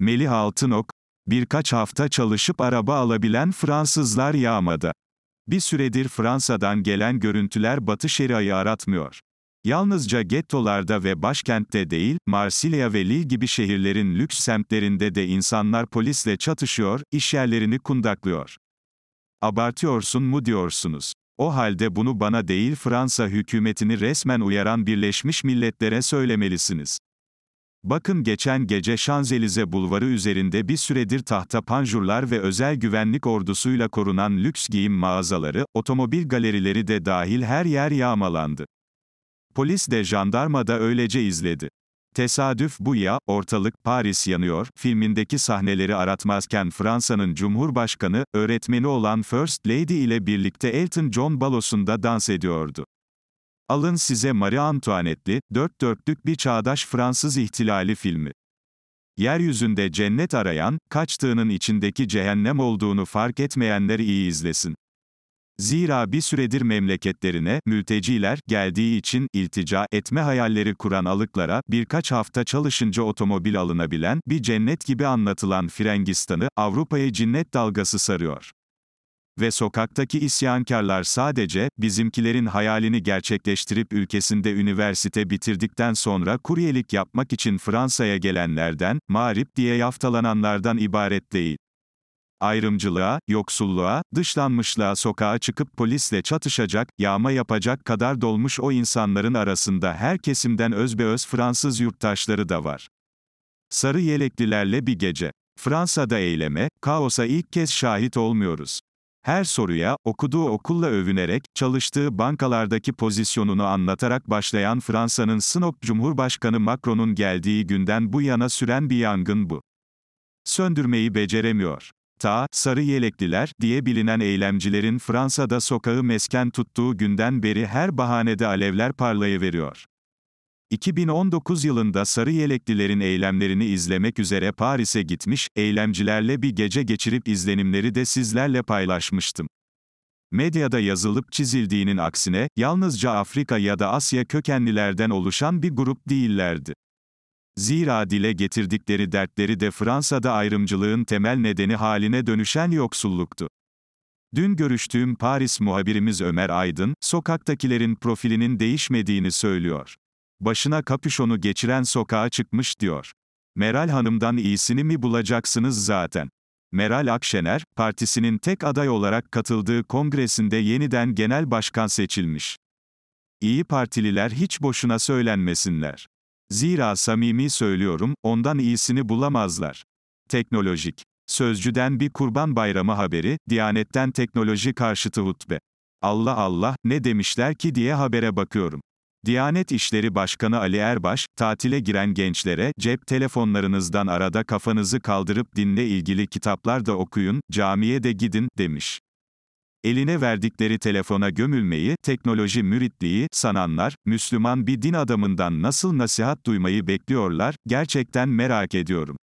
Melih Altınok, birkaç hafta çalışıp araba alabilen Fransızlar yağmada. Bir süredir Fransa'dan gelen görüntüler Batı şeriayı aratmıyor. Yalnızca gettolarda ve başkentte değil, Marsilya ve Lille gibi şehirlerin lüks semtlerinde de insanlar polisle çatışıyor, işyerlerini kundaklıyor. Abartıyorsun mu diyorsunuz? O halde bunu bana değil Fransa hükümetini resmen uyaran Birleşmiş Milletler'e söylemelisiniz. Bakın geçen gece Şanzelize bulvarı üzerinde bir süredir tahta panjurlar ve özel güvenlik ordusuyla korunan lüks giyim mağazaları, otomobil galerileri de dahil her yer yağmalandı. Polis de jandarma da öylece izledi. Tesadüf bu ya, ortalık Paris yanıyor, filmindeki sahneleri aratmazken Fransa'nın Cumhurbaşkanı, öğretmeni olan First Lady ile birlikte Elton John balosunda dans ediyordu. Alın size Marie Antoinette'li, dört dörtlük bir çağdaş Fransız ihtilali filmi. Yeryüzünde cennet arayan, kaçtığının içindeki cehennem olduğunu fark etmeyenler iyi izlesin. Zira bir süredir memleketlerine, mülteciler, geldiği için, iltica etme hayalleri kuran alıklara, birkaç hafta çalışınca otomobil alınabilen, bir cennet gibi anlatılan Frengistan'ı, Avrupa'ya cinnet dalgası sarıyor ve sokaktaki isyankarlar sadece, bizimkilerin hayalini gerçekleştirip ülkesinde üniversite bitirdikten sonra kuryelik yapmak için Fransa'ya gelenlerden, mağrip diye yaftalananlardan ibaret değil. Ayrımcılığa, yoksulluğa, dışlanmışlığa sokağa çıkıp polisle çatışacak, yağma yapacak kadar dolmuş o insanların arasında her kesimden özbeöz Fransız yurttaşları da var. Sarı yeleklilerle bir gece. Fransa'da eyleme, kaosa ilk kez şahit olmuyoruz. Her soruya, okuduğu okulla övünerek, çalıştığı bankalardaki pozisyonunu anlatarak başlayan Fransa'nın Sinop Cumhurbaşkanı Macron'un geldiği günden bu yana süren bir yangın bu. Söndürmeyi beceremiyor. Ta, sarı yelekliler, diye bilinen eylemcilerin Fransa'da sokağı mesken tuttuğu günden beri her bahanede alevler parlayıveriyor. 2019 yılında Sarı Yeleklilerin eylemlerini izlemek üzere Paris'e gitmiş, eylemcilerle bir gece geçirip izlenimleri de sizlerle paylaşmıştım. Medyada yazılıp çizildiğinin aksine, yalnızca Afrika ya da Asya kökenlilerden oluşan bir grup değillerdi. Zira dile getirdikleri dertleri de Fransa'da ayrımcılığın temel nedeni haline dönüşen yoksulluktu. Dün görüştüğüm Paris muhabirimiz Ömer Aydın, sokaktakilerin profilinin değişmediğini söylüyor. Başına kapüşonu geçiren sokağa çıkmış diyor. Meral Hanım'dan iyisini mi bulacaksınız zaten? Meral Akşener, partisinin tek aday olarak katıldığı kongresinde yeniden genel başkan seçilmiş. İyi Partililer hiç boşuna söylenmesinler. Zira samimi söylüyorum, ondan iyisini bulamazlar. Teknolojik. Sözcüden bir kurban bayramı haberi, Diyanetten teknoloji karşıtı hutbe. Allah Allah, ne demişler ki diye habere bakıyorum. Diyanet İşleri Başkanı Ali Erbaş, tatile giren gençlere, cep telefonlarınızdan arada kafanızı kaldırıp dinle ilgili kitaplar da okuyun, camiye de gidin, demiş. Eline verdikleri telefona gömülmeyi, teknoloji müritliği sananlar, Müslüman bir din adamından nasıl nasihat duymayı bekliyorlar, gerçekten merak ediyorum.